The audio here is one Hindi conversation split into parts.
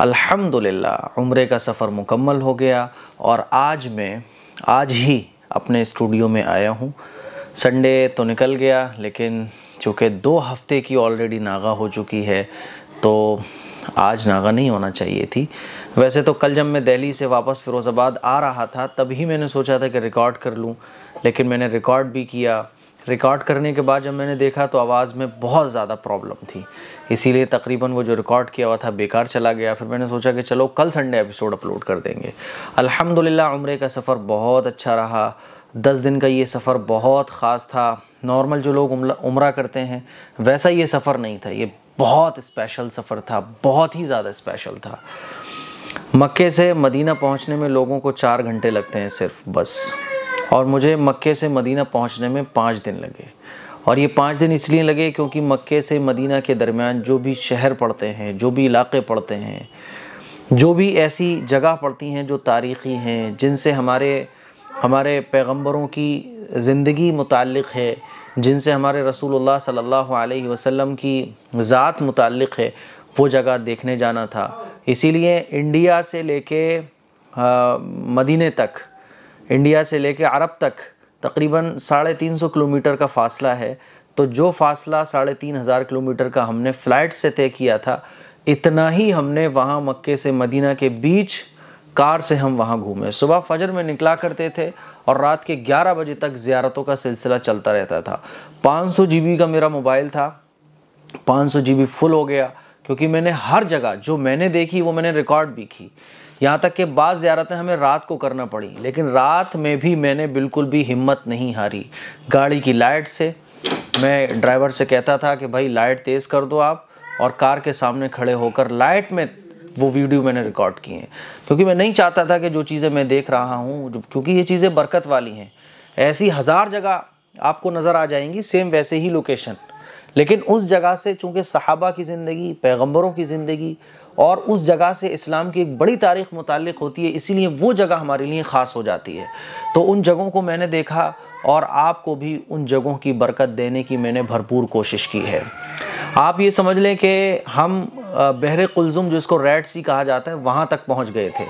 अल्हम्दुलिल्लाह उम्र का सफ़र मुकम्मल हो गया और आज मैं आज ही अपने स्टूडियो में आया हूँ संडे तो निकल गया लेकिन चूँकि दो हफ्ते की ऑलरेडी नागा हो चुकी है तो आज नागा नहीं होना चाहिए थी वैसे तो कल जब मैं दिल्ली से वापस फिरोज़ाबाद आ रहा था तभी मैंने सोचा था कि रिकॉर्ड कर लूँ लेकिन मैंने रिकॉर्ड भी किया रिकॉर्ड करने के बाद जब मैंने देखा तो आवाज़ में बहुत ज़्यादा प्रॉब्लम थी इसीलिए तकरीबन वो जो रिकॉर्ड किया हुआ था बेकार चला गया फिर मैंने सोचा कि चलो कल संडे एपिसोड अपलोड कर देंगे अल्हम्दुलिल्लाह उम्र का सफ़र बहुत अच्छा रहा दस दिन का ये सफ़र बहुत ख़ास था नॉर्मल जो लोग उम्र करते हैं वैसा ये सफ़र नहीं था ये बहुत स्पेशल सफ़र था बहुत ही ज़्यादा स्पेशल था मक्के से मदीना पहुंचने में लोगों को चार घंटे लगते हैं सिर्फ बस और मुझे मक्के से मदीना पहुंचने में पाँच दिन लगे और ये पाँच दिन इसलिए लगे क्योंकि मक्के से मदीना के दरमियान जो भी शहर पड़ते हैं जो भी इलाके पड़ते हैं जो भी ऐसी जगह पड़ती हैं जो तारीख़ी हैं जिनसे हमारे हमारे पैगंबरों की ज़िंदगी मुतल है जिनसे हमारे रसूलुल्लाह सल्लल्लाहु अलैहि वसल्लम की ज़ात मुतल है वो जगह देखने जाना था इसीलिए इंडिया से लेके मदीने तक इंडिया से लेकर अरब तक तकरीबन साढ़े तीन सौ किलोमीटर का फासला है तो जो फासला साढ़े तीन हज़ार किलोमीटर का हमने फ़्लाइट से तय किया था इतना ही हमने वहाँ मक्के से मदीना के बीच कार से हम वहाँ घूमे सुबह फजर में निकला करते थे और रात के 11 बजे तक ज़्यारतों का सिलसिला चलता रहता था 500 जीबी का मेरा मोबाइल था 500 जीबी फुल हो गया क्योंकि मैंने हर जगह जो मैंने देखी वो मैंने रिकॉर्ड भी की यहाँ तक कि बाज़ ज़्यारतें हमें रात को करना पड़ी लेकिन रात में भी मैंने बिल्कुल भी हिम्मत नहीं हारी गाड़ी की लाइट से मैं ड्राइवर से कहता था कि भाई लाइट तेज़ कर दो आप और कार के सामने खड़े होकर लाइट में वो वीडियो मैंने रिकॉर्ड किए हैं क्योंकि मैं नहीं चाहता था कि जो चीज़ें मैं देख रहा हूँ क्योंकि ये चीज़ें बरकत वाली हैं ऐसी हज़ार जगह आपको नज़र आ जाएंगी सेम वैसे ही लोकेशन लेकिन उस जगह से चूँकि सहाबा की ज़िंदगी पैगम्बरों की ज़िंदगी और उस जगह से इस्लाम की एक बड़ी तारीख मुतल होती है इसीलिए वो जगह हमारे लिए ख़ास हो जाती है तो उन जगहों को मैंने देखा और आपको भी उन जगहों की बरकत देने की मैंने भरपूर कोशिश की है आप ये समझ लें कि हम बहरे कुलज़ुम जिसको रेड सी कहा जाता है वहाँ तक पहुँच गए थे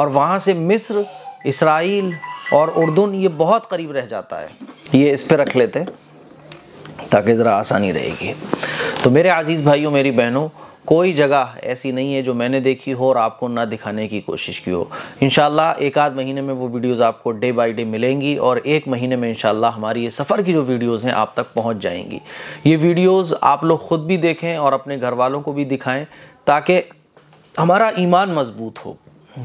और वहाँ से मिस्र इसराइल और उर्दून ये बहुत करीब रह जाता है ये इस पर रख लेते हैं ताकि ज़रा आसानी रहेगी तो मेरे अजीज़ भाइयों मेरी बहनों कोई जगह ऐसी नहीं है जो मैंने देखी हो और आपको ना दिखाने की कोशिश की हो इन एक आध महीने में वो वीडियोस आपको डे बाय डे मिलेंगी और एक महीने में इन हमारी ये सफ़र की जो वीडियोस हैं आप तक पहुंच जाएंगी ये वीडियोस आप लोग ख़ुद भी देखें और अपने घर वालों को भी दिखाएं ताकि हमारा ईमान मजबूत हो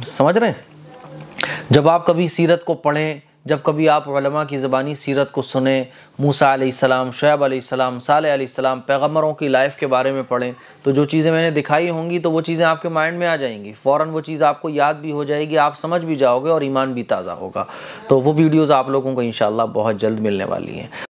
समझ रहे हैं जब आप कभी सीरत को पढ़ें जब कभी आप की ज़बानी सीरत को सुने मूसा सलाम शुब सलाम साल सलाम पैगम्बरों की लाइफ के बारे में पढ़ें तो जो चीज़ें मैंने दिखाई होंगी तो वो चीज़ें आपके माइंड में आ जाएंगी फ़ौर वो चीज़ आपको याद भी हो जाएगी आप समझ भी जाओगे और ईमान भी ताज़ा होगा तो वो वीडियोज़ आप लोगों को इन बहुत जल्द मिलने वाली हैं